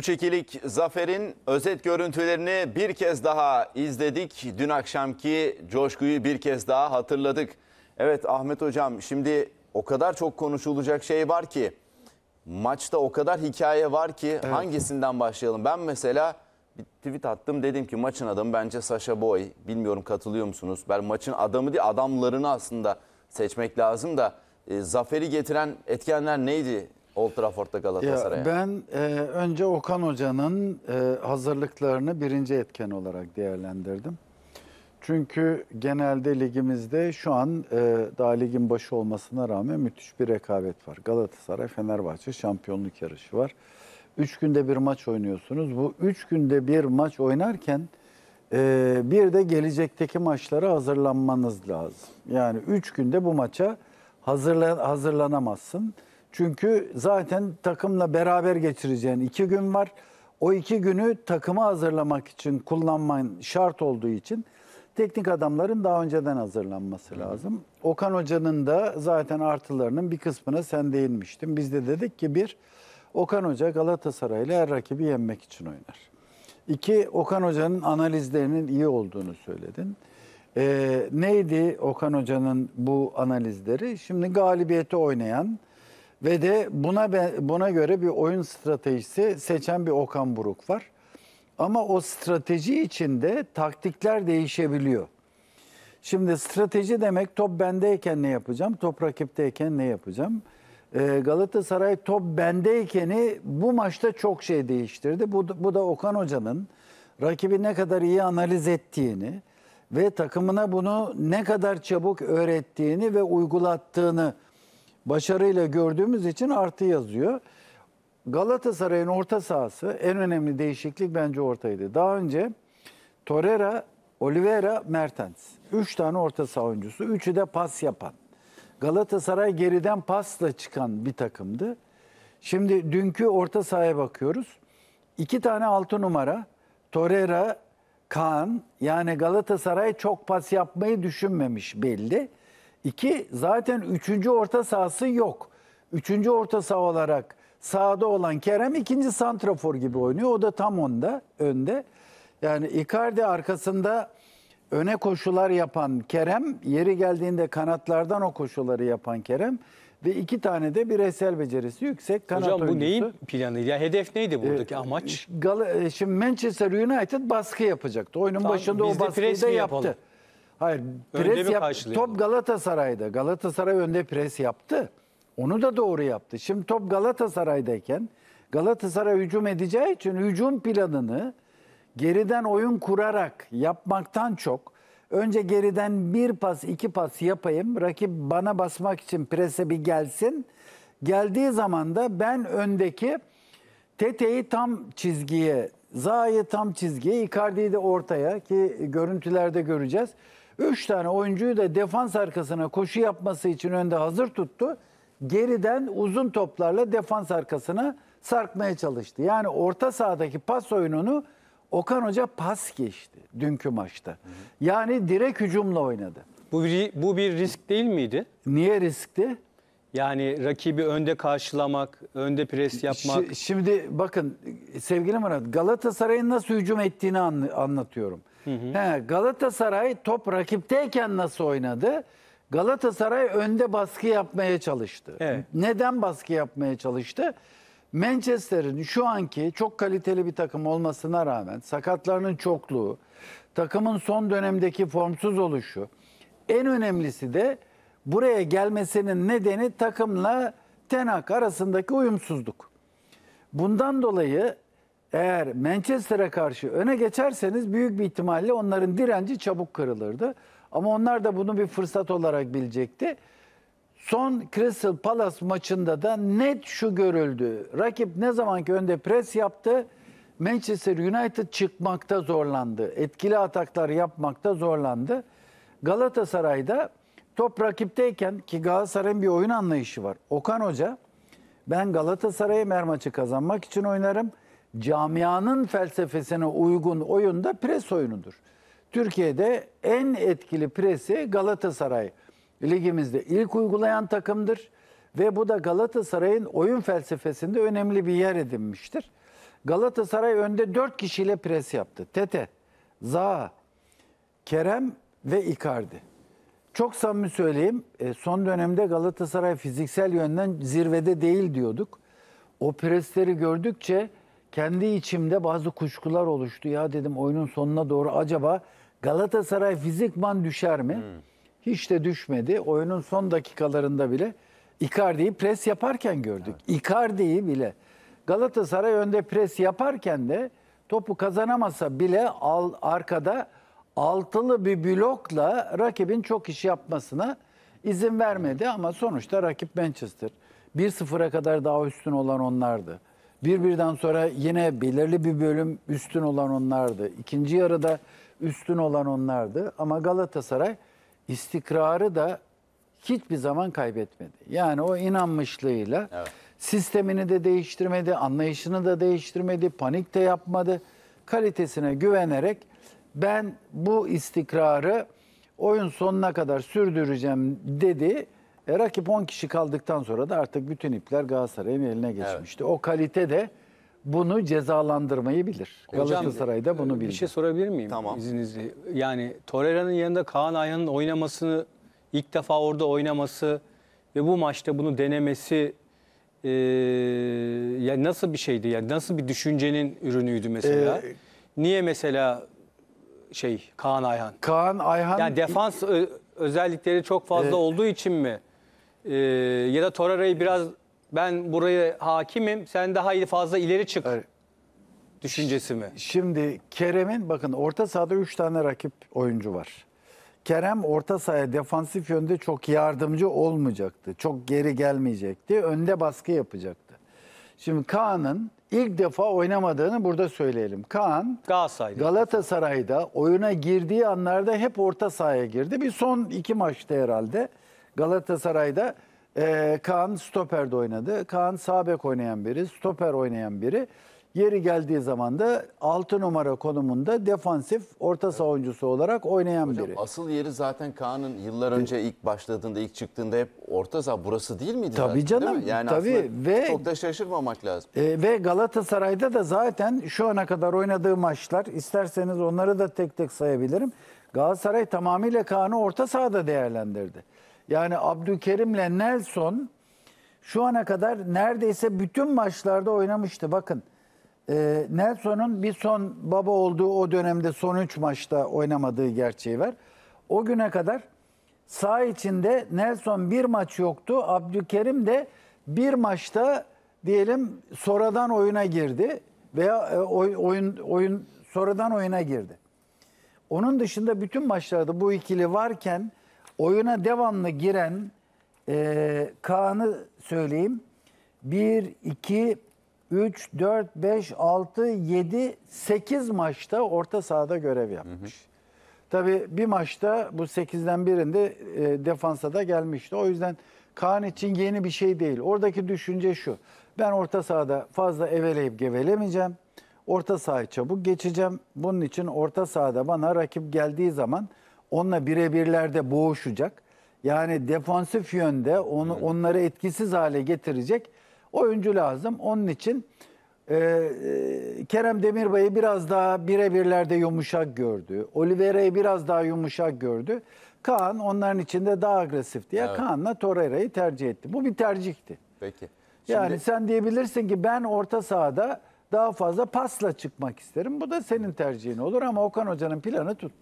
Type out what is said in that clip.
3-2'lik zaferin özet görüntülerini bir kez daha izledik. Dün akşamki coşkuyu bir kez daha hatırladık. Evet Ahmet Hocam şimdi o kadar çok konuşulacak şey var ki maçta o kadar hikaye var ki evet. hangisinden başlayalım? Ben mesela bir tweet attım dedim ki maçın adamı bence Sasha Boy. Bilmiyorum katılıyor musunuz? Ben maçın adamı değil adamlarını aslında seçmek lazım da e, zaferi getiren etkenler neydi Old Trafford'da Galatasaray'a? ben e, önce Okan Hoca'nın e, hazırlıklarını birinci etken olarak değerlendirdim. Çünkü genelde ligimizde şu an e, daha ligin başı olmasına rağmen müthiş bir rekabet var. Galatasaray, Fenerbahçe şampiyonluk yarışı var. Üç günde bir maç oynuyorsunuz. Bu üç günde bir maç oynarken e, bir de gelecekteki maçlara hazırlanmanız lazım. Yani üç günde bu maça hazırlan hazırlanamazsın. Çünkü zaten takımla beraber geçireceğin iki gün var. O iki günü takıma hazırlamak için kullanman şart olduğu için teknik adamların daha önceden hazırlanması lazım. Okan Hoca'nın da zaten artılarının bir kısmına sen değinmiştin. Biz de dedik ki bir, Okan Hoca Galatasaray'la her rakibi yenmek için oynar. İki, Okan Hoca'nın analizlerinin iyi olduğunu söyledin. Ee, neydi Okan Hoca'nın bu analizleri? Şimdi galibiyete oynayan, ve de buna buna göre bir oyun stratejisi seçen bir Okan Buruk var. Ama o strateji içinde taktikler değişebiliyor. Şimdi strateji demek top bendeyken ne yapacağım, top rakipteyken ne yapacağım? Ee, Galatasaray top bendeykeni bu maçta çok şey değiştirdi. Bu, bu da Okan Hoca'nın rakibi ne kadar iyi analiz ettiğini ve takımına bunu ne kadar çabuk öğrettiğini ve uygulattığını başarıyla gördüğümüz için artı yazıyor. Galatasaray'ın orta sahası en önemli değişiklik bence ortaydı. Daha önce Torreira, Oliveira, Mertens. Üç tane orta saha oyuncusu. Üçü de pas yapan. Galatasaray geriden pasla çıkan bir takımdı. Şimdi dünkü orta sahaya bakıyoruz. İki tane altı numara. Torreira, Kaan. Yani Galatasaray çok pas yapmayı düşünmemiş belli. İki, zaten üçüncü orta sahası yok. Üçüncü orta saha olarak sahada olan Kerem ikinci santrafor gibi oynuyor. O da tam onda, önde. Yani Icardi arkasında öne koşular yapan Kerem, yeri geldiğinde kanatlardan o koşuları yapan Kerem ve iki tane de bireysel becerisi yüksek kanat Hocam bu neyin planıydı? Yani hedef neydi buradaki ee, amaç? Gal e, Şimdi Manchester United baskı yapacaktı. Oyunun tamam, başında o baskıyı da yapalım. yaptı. Hayır, pres mi yap, karşılayalım? top Galatasaray'da. Galatasaray önde pres yaptı. Onu da doğru yaptı. Şimdi top Galatasaray'dayken Galatasaray hücum edeceği için hücum planını geriden oyun kurarak yapmaktan çok önce geriden bir pas iki pas yapayım. Rakip bana basmak için prese bir gelsin. Geldiği zaman da ben öndeki Tete'yi tam çizgiye, Zaha'yı tam çizgiye, Icardi'yi de ortaya ki görüntülerde göreceğiz. Üç tane oyuncuyu da defans arkasına koşu yapması için önde hazır tuttu. Geriden uzun toplarla defans arkasına sarkmaya çalıştı. Yani orta sahadaki pas oyununu Okan Hoca pas geçti dünkü maçta. Hı hı. Yani direkt hücumla oynadı. Bu bir, bu bir risk değil miydi? Niye riskti? Yani rakibi önde karşılamak, önde pres yapmak. Şimdi bakın sevgili Murat Galatasaray'ın nasıl hücum ettiğini anlatıyorum. Hı hı. He, Galatasaray top rakipteyken nasıl oynadı? Galatasaray önde baskı yapmaya çalıştı. Evet. Neden baskı yapmaya çalıştı? Manchester'in şu anki çok kaliteli bir takım olmasına rağmen sakatlarının çokluğu, takımın son dönemdeki formsuz oluşu, en önemlisi de buraya gelmesinin nedeni takımla Tenak arasındaki uyumsuzluk. Bundan dolayı eğer Manchester'a karşı öne geçerseniz büyük bir ihtimalle onların direnci çabuk kırılırdı. Ama onlar da bunu bir fırsat olarak bilecekti. Son Crystal Palace maçında da net şu görüldü. Rakip ne zamanki önde pres yaptı, Manchester United çıkmakta zorlandı. Etkili ataklar yapmakta zorlandı. Galatasaray'da top rakipteyken ki Galatasaray'ın bir oyun anlayışı var. Okan Hoca ben Galatasaray'ı mer maçı kazanmak için oynarım.'' camianın felsefesine uygun oyun da pres oyunudur. Türkiye'de en etkili presi Galatasaray ligimizde ilk uygulayan takımdır ve bu da Galatasaray'ın oyun felsefesinde önemli bir yer edinmiştir. Galatasaray önde 4 kişiyle pres yaptı. Tete, Zaha, Kerem ve Icardi. Çok samimi söyleyeyim, e, son dönemde Galatasaray fiziksel yönden zirvede değil diyorduk. O presleri gördükçe kendi içimde bazı kuşkular oluştu. Ya dedim oyunun sonuna doğru acaba Galatasaray fizikman düşer mi? Hmm. Hiç de düşmedi. Oyunun son dakikalarında bile Icardi'yi pres yaparken gördük. Evet. Icardi'yi bile Galatasaray önde pres yaparken de topu kazanamasa bile al, arkada altılı bir blokla rakibin çok iş yapmasına izin vermedi ama sonuçta rakip Manchester. 1-0'a kadar daha üstün olan onlardı. Bir birden sonra yine belirli bir bölüm üstün olan onlardı. İkinci yarıda üstün olan onlardı. Ama Galatasaray istikrarı da hiçbir zaman kaybetmedi. Yani o inanmışlığıyla evet. sistemini de değiştirmedi, anlayışını da değiştirmedi, panik de yapmadı. Kalitesine güvenerek ben bu istikrarı oyun sonuna kadar sürdüreceğim dedi e, rakip 10 kişi kaldıktan sonra da artık bütün ipler Galatasaray'ın eline geçmişti. O kalite de bunu cezalandırmayı bilir. Galatasaray da bunu bilir. E, bir şey sorabilir miyim Tamam. izninizle? Yani Torreira'nın yanında Kaan Ayhan'ın oynamasını, ilk defa orada oynaması ve bu maçta bunu denemesi eee, ya nasıl bir şeydi? Yani nasıl bir düşüncenin ürünüydü mesela? Ee, Niye mesela şey Kaan Ayhan? Kaan Ayhan Yani defans e, özellikleri çok fazla e, olduğu için mi? Ee, ya da Torarayı biraz ben buraya hakimim sen daha fazla ileri çık Evet. düşüncesi mi? Şimdi Kerem'in bakın orta sahada 3 tane rakip oyuncu var. Kerem orta sahaya defansif yönde çok yardımcı olmayacaktı. Çok geri gelmeyecekti. Önde baskı yapacaktı. Şimdi Kaan'ın ilk defa oynamadığını burada söyleyelim. Kaan Galatasaray'da. Galatasaray'da oyuna girdiği anlarda hep orta sahaya girdi. Bir son iki maçta herhalde Galatasaray'da e, Kaan stoperde oynadı. Kaan sağ bek oynayan biri, stoper oynayan biri. Yeri geldiği zaman da 6 numara konumunda defansif orta saha oyuncusu olarak oynayan Hocam, biri. Asıl yeri zaten Kaan'ın yıllar önce ilk başladığında, ilk çıktığında hep orta saha burası değil miydi? Tabii zaten, canım, Değil Yani tabii ve- çok da şaşırmamak lazım. E, ve Galatasaray'da da zaten şu ana kadar oynadığı maçlar, isterseniz onları da tek tek sayabilirim. Galatasaray tamamıyla Kaan'ı orta sahada değerlendirdi. Yani Abdülkerim'le Nelson şu ana kadar neredeyse bütün maçlarda oynamıştı. Bakın e, Nelson'un bir son baba olduğu o dönemde son 3 maçta oynamadığı gerçeği var. O güne kadar sağ içinde Nelson bir maç yoktu. Abdülkerim de bir maçta diyelim sonradan oyuna girdi veya e, oyun oyun sonradan oyuna girdi. Onun dışında bütün maçlarda bu ikili varken Oyuna devamlı giren e, Kaan'ı söyleyeyim. 1, 2, 3, 4, 5, 6, 7, 8 maçta orta sahada görev yapmış. Hı hı. Tabii bir maçta bu 8'den birinde e, defansa da gelmişti. O yüzden Kaan için yeni bir şey değil. Oradaki düşünce şu. Ben orta sahada fazla eveleyip gevelemeyeceğim. Orta sahayı çabuk geçeceğim. Bunun için orta sahada bana rakip geldiği zaman onunla birebirlerde boğuşacak. Yani defansif yönde onu onları etkisiz hale getirecek oyuncu lazım. Onun için e, e Kerem Demirbay'ı biraz daha birebirlerde yumuşak gördü. Oliveira'yı biraz daha yumuşak gördü. Kaan onların içinde daha agresif diye evet. Kaan'la Torreira'yı tercih etti. Bu bir tercihti. Peki. Şimdi... Yani sen diyebilirsin ki ben orta sahada daha fazla pasla çıkmak isterim. Bu da senin tercihin olur ama Okan Hoca'nın planı tuttu.